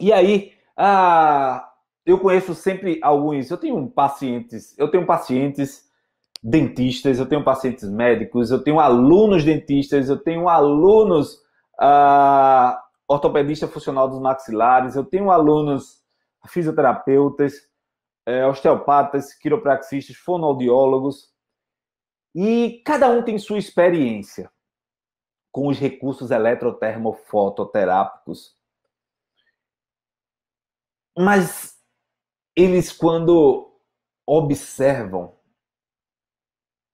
E aí, ah, eu conheço sempre alguns. Eu tenho pacientes, eu tenho pacientes dentistas, eu tenho pacientes médicos, eu tenho alunos dentistas, eu tenho alunos ah, ortopedista funcional dos maxilares, eu tenho alunos fisioterapeutas, eh, osteopatas, quiropraxistas, fonoaudiólogos. E cada um tem sua experiência com os recursos eletrotermofototerápicos mas eles, quando observam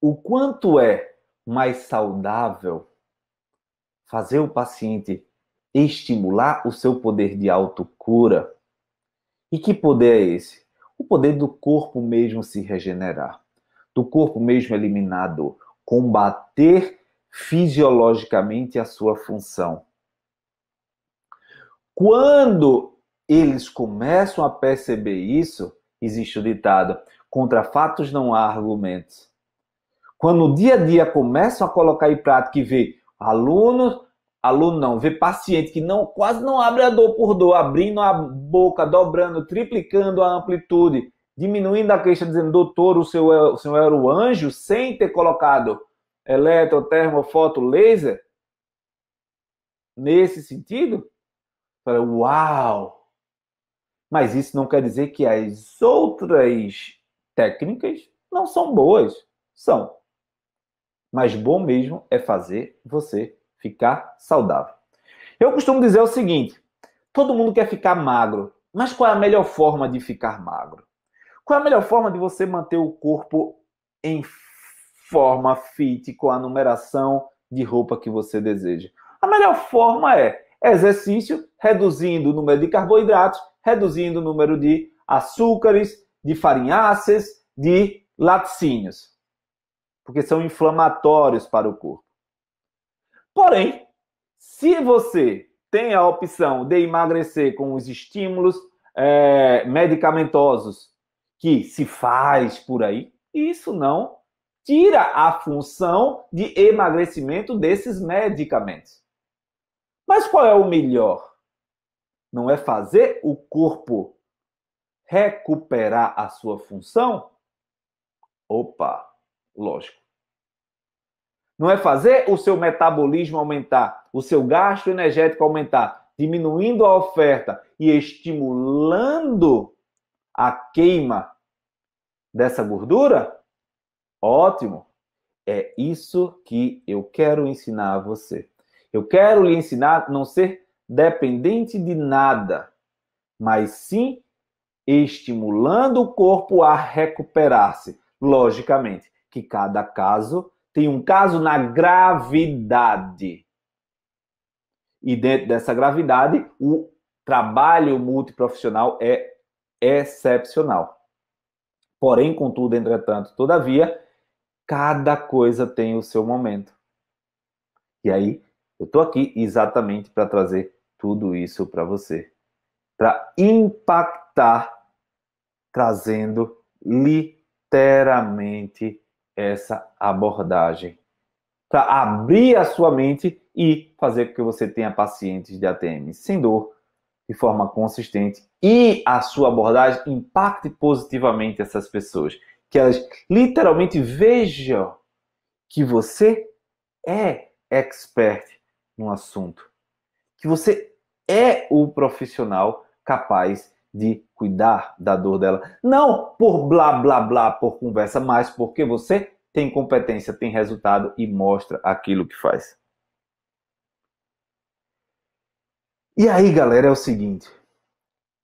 o quanto é mais saudável fazer o paciente estimular o seu poder de autocura, e que poder é esse? O poder do corpo mesmo se regenerar, do corpo mesmo eliminado, combater fisiologicamente a sua função. Quando eles começam a perceber isso, existe o ditado: contra fatos não há argumentos. Quando o dia a dia começam a colocar em prática e ver alunos, aluno não, ver paciente que não quase não abre a dor por dor, abrindo a boca, dobrando, triplicando a amplitude, diminuindo a queixa, dizendo, doutor, o senhor, é, o senhor era o anjo, sem ter colocado eletro, termo, foto, laser. Nesse sentido, uau! Mas isso não quer dizer que as outras técnicas não são boas. São. Mas bom mesmo é fazer você ficar saudável. Eu costumo dizer o seguinte: todo mundo quer ficar magro, mas qual é a melhor forma de ficar magro? Qual é a melhor forma de você manter o corpo em forma fit com a numeração de roupa que você deseja? A melhor forma é exercício, reduzindo o número de carboidratos reduzindo o número de açúcares, de farináceas, de laticínios, porque são inflamatórios para o corpo. Porém, se você tem a opção de emagrecer com os estímulos é, medicamentosos que se faz por aí, isso não tira a função de emagrecimento desses medicamentos. Mas qual é o melhor? não é fazer o corpo recuperar a sua função? Opa, lógico. Não é fazer o seu metabolismo aumentar, o seu gasto energético aumentar, diminuindo a oferta e estimulando a queima dessa gordura? Ótimo! É isso que eu quero ensinar a você. Eu quero lhe ensinar a não ser dependente de nada, mas sim estimulando o corpo a recuperar-se. Logicamente, que cada caso tem um caso na gravidade. E dentro dessa gravidade, o trabalho multiprofissional é excepcional. Porém, contudo, entretanto, todavia, cada coisa tem o seu momento. E aí, eu estou aqui exatamente para trazer tudo isso para você, para impactar, trazendo literalmente essa abordagem, para abrir a sua mente e fazer com que você tenha pacientes de ATM sem dor, de forma consistente e a sua abordagem impacte positivamente essas pessoas, que elas literalmente vejam que você é expert num assunto, que você é o profissional capaz de cuidar da dor dela. Não por blá blá blá, por conversa, mas porque você tem competência, tem resultado e mostra aquilo que faz. E aí, galera, é o seguinte: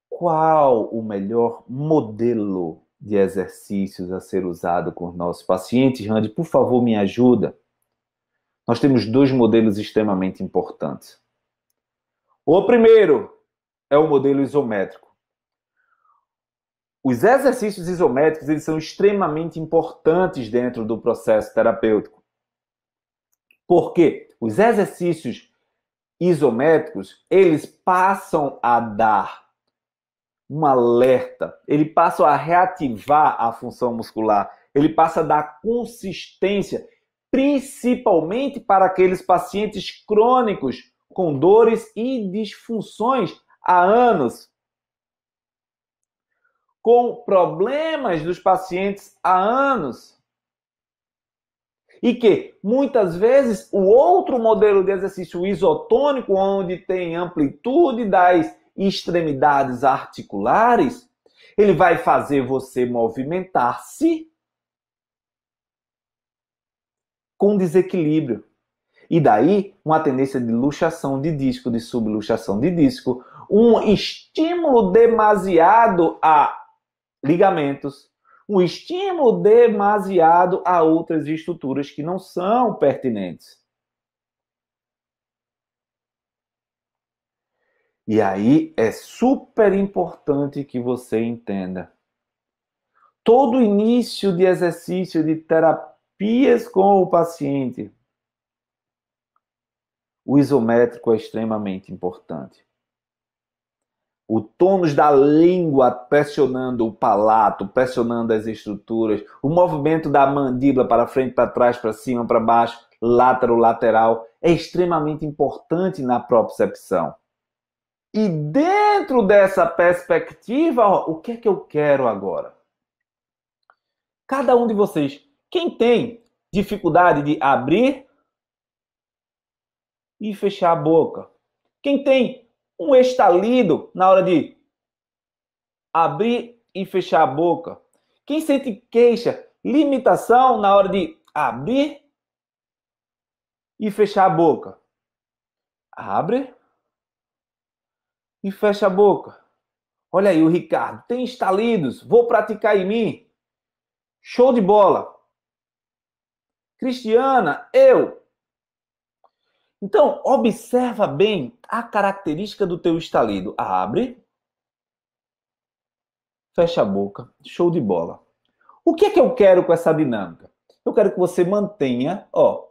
qual o melhor modelo de exercícios a ser usado com os nossos pacientes? Randy, por favor, me ajuda nós temos dois modelos extremamente importantes. O primeiro é o modelo isométrico. Os exercícios isométricos eles são extremamente importantes dentro do processo terapêutico. Porque os exercícios isométricos, eles passam a dar um alerta, ele passa a reativar a função muscular, ele passa a dar consistência principalmente para aqueles pacientes crônicos com dores e disfunções há anos, com problemas dos pacientes há anos. E que muitas vezes o outro modelo de exercício isotônico, onde tem amplitude das extremidades articulares, ele vai fazer você movimentar-se com desequilíbrio. E daí, uma tendência de luxação de disco, de subluxação de disco, um estímulo demasiado a ligamentos, um estímulo demasiado a outras estruturas que não são pertinentes. E aí é super importante que você entenda. Todo início de exercício de terapia pias com o paciente. O isométrico é extremamente importante. O tônus da língua pressionando o palato, pressionando as estruturas, o movimento da mandíbula para frente, para trás, para cima, para baixo, látero, lateral, é extremamente importante na propriocepção. E dentro dessa perspectiva, ó, o que é que eu quero agora? Cada um de vocês quem tem dificuldade de abrir e fechar a boca? Quem tem um estalido na hora de abrir e fechar a boca? Quem sente queixa, limitação na hora de abrir e fechar a boca? Abre e fecha a boca. Olha aí o Ricardo, tem estalidos, vou praticar em mim. Show de bola! Cristiana, eu. Então, observa bem a característica do teu estalido. Abre. Fecha a boca. Show de bola. O que é que eu quero com essa dinâmica? Eu quero que você mantenha, ó,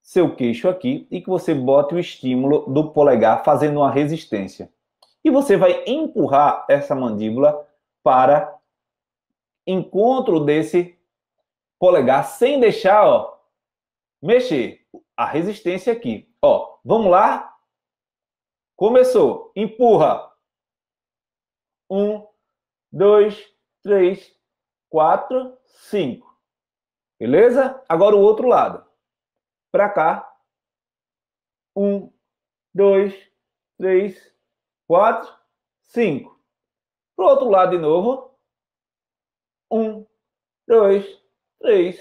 seu queixo aqui e que você bote o estímulo do polegar fazendo uma resistência. E você vai empurrar essa mandíbula para encontro desse polegar sem deixar, ó, mexer a resistência aqui. Ó, vamos lá? Começou. Empurra. Um, dois, três, quatro, cinco. Beleza? Agora o outro lado. Para cá. Um, dois, três, quatro, cinco. Pro outro lado de novo. Um, dois, 3,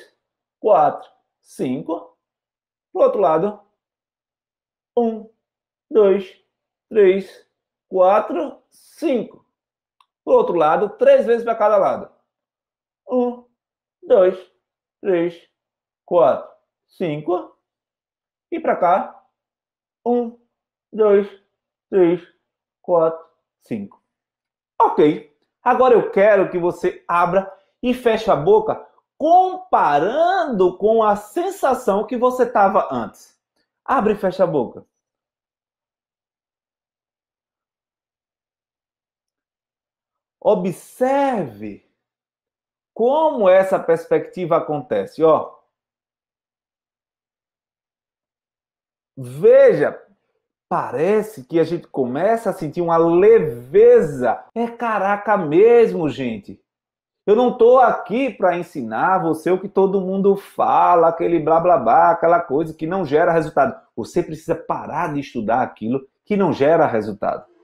4, 5. por outro lado, 1, 2, 3, 4, 5. por outro lado, três vezes para cada lado. 1, 2, 3, 4, 5. E para cá, 1, 2, 3, 4, 5. Ok. Agora eu quero que você abra e feche a boca comparando com a sensação que você estava antes. Abre e fecha a boca. Observe como essa perspectiva acontece, ó. Veja, parece que a gente começa a sentir uma leveza. É caraca mesmo, gente. Eu não estou aqui para ensinar você o que todo mundo fala, aquele blá blá blá, aquela coisa que não gera resultado. Você precisa parar de estudar aquilo que não gera resultado.